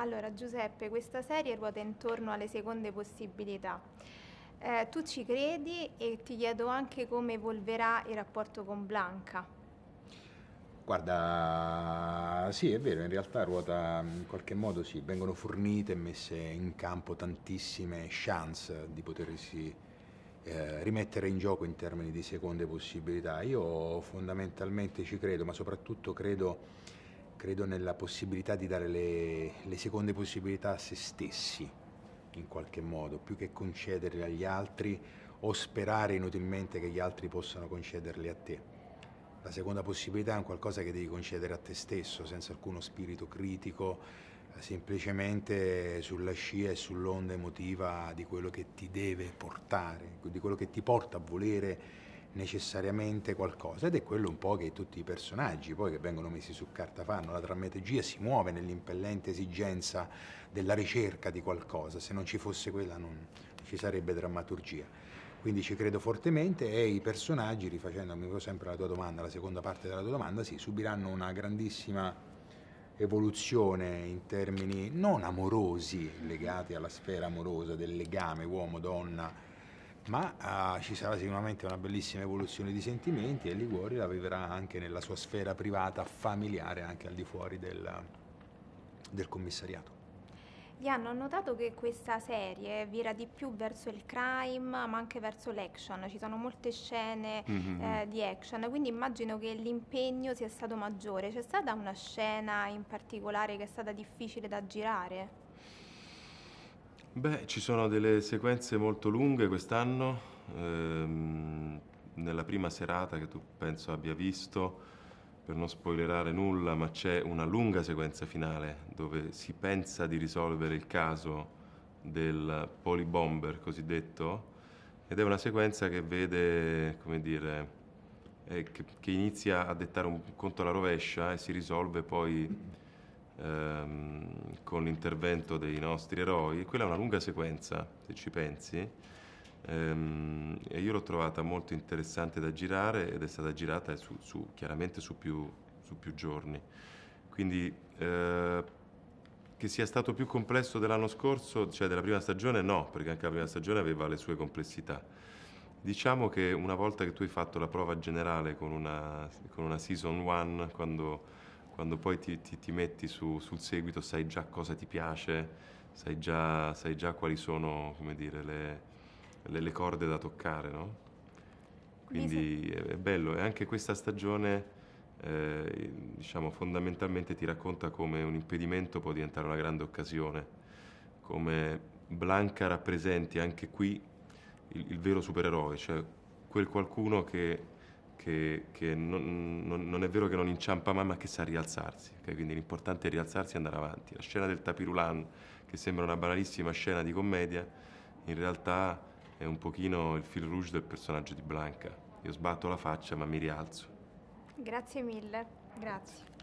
Allora Giuseppe, questa serie ruota intorno alle seconde possibilità. Eh, tu ci credi e ti chiedo anche come evolverà il rapporto con Blanca. Guarda, sì, è vero, in realtà ruota in qualche modo sì, vengono fornite e messe in campo tantissime chance di potersi eh, rimettere in gioco in termini di seconde possibilità. Io fondamentalmente ci credo, ma soprattutto credo credo nella possibilità di dare le, le seconde possibilità a se stessi, in qualche modo, più che concederle agli altri o sperare inutilmente che gli altri possano concederle a te. La seconda possibilità è un qualcosa che devi concedere a te stesso, senza alcuno spirito critico, eh, semplicemente sulla scia e sull'onda emotiva di quello che ti deve portare, di quello che ti porta a volere necessariamente qualcosa ed è quello un po' che tutti i personaggi poi che vengono messi su carta fanno, la drammaturgia si muove nell'impellente esigenza della ricerca di qualcosa, se non ci fosse quella non ci sarebbe drammaturgia. Quindi ci credo fortemente e i personaggi, rifacendomi sempre alla tua domanda, la seconda parte della tua domanda, sì, subiranno una grandissima evoluzione in termini non amorosi, legati alla sfera amorosa del legame uomo-donna, ma uh, ci sarà sicuramente una bellissima evoluzione di sentimenti e Liguori la vivrà anche nella sua sfera privata, familiare, anche al di fuori del, del commissariato. Diana, ho notato che questa serie vira di più verso il crime, ma anche verso l'action. Ci sono molte scene mm -hmm. eh, di action, quindi immagino che l'impegno sia stato maggiore. C'è stata una scena in particolare che è stata difficile da girare? Beh, ci sono delle sequenze molto lunghe quest'anno. Ehm, nella prima serata che tu penso abbia visto, per non spoilerare nulla, ma c'è una lunga sequenza finale dove si pensa di risolvere il caso del polibomber cosiddetto ed è una sequenza che vede, come dire, eh, che, che inizia a dettare un conto alla rovescia e si risolve poi ehm, con l'intervento dei nostri eroi, quella è una lunga sequenza, se ci pensi, ehm, e io l'ho trovata molto interessante da girare ed è stata girata su, su, chiaramente su più, su più, giorni. Quindi eh, che sia stato più complesso dell'anno scorso, cioè della prima stagione, no, perché anche la prima stagione aveva le sue complessità. Diciamo che una volta che tu hai fatto la prova generale con una, con una season one, quando quando poi ti, ti, ti metti su, sul seguito sai già cosa ti piace, sai già, sai già quali sono dire, le, le, le, corde da toccare, no? Quindi è, è, bello e anche questa stagione eh, diciamo, fondamentalmente ti racconta come un impedimento può diventare una grande occasione, come Blanca rappresenti anche qui il, il vero supereroe, cioè quel qualcuno che che, che non, non, non, è vero che non inciampa mai, ma che sa rialzarsi. Okay? Quindi l'importante è rialzarsi e andare avanti. La scena del tapirulan, che sembra una banalissima scena di commedia, in realtà è un pochino il fil rouge del personaggio di Blanca. Io sbatto la faccia, ma mi rialzo. Grazie mille, grazie.